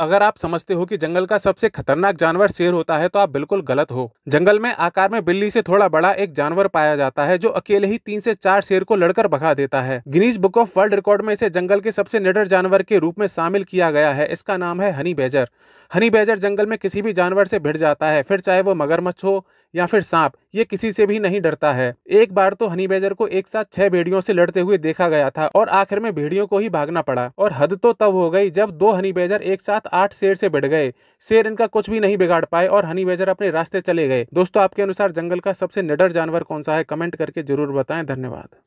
अगर आप समझते हो कि जंगल का सबसे खतरनाक जानवर शेर होता है तो आप बिल्कुल गलत हो जंगल में आकार में बिल्ली से थोड़ा बड़ा एक जानवर पाया जाता है जो अकेले ही तीन से चार शेर को लड़कर भगा देता है Guinness book of world record में इसे जंगल के सबसे निडर जानवर के रूप में शामिल किया गया है इसका नाम है हनी बेजर हनी बेजर जंगल में किसी भी जानवर से भिड़ जाता है फिर चाहे वो मगरमच्छ हो या फिर सांप ये किसी से भी नहीं डरता है एक बार तो हनी बेजर को एक साथ छह भेड़ियों से लड़ते हुए देखा गया था और आखिर में भेड़ियों को ही भागना पड़ा और हद तो तब हो गई जब दो हनी बेजर एक साथ आठ शेर से भिड़ गए शेर इनका कुछ भी नहीं बिगाड़ पाए और हनी बेजर अपने रास्ते चले गए दोस्तों आपके अनुसार जंगल का सबसे निडर जानवर कौन सा है कमेंट करके जरूर बताएं धन्यवाद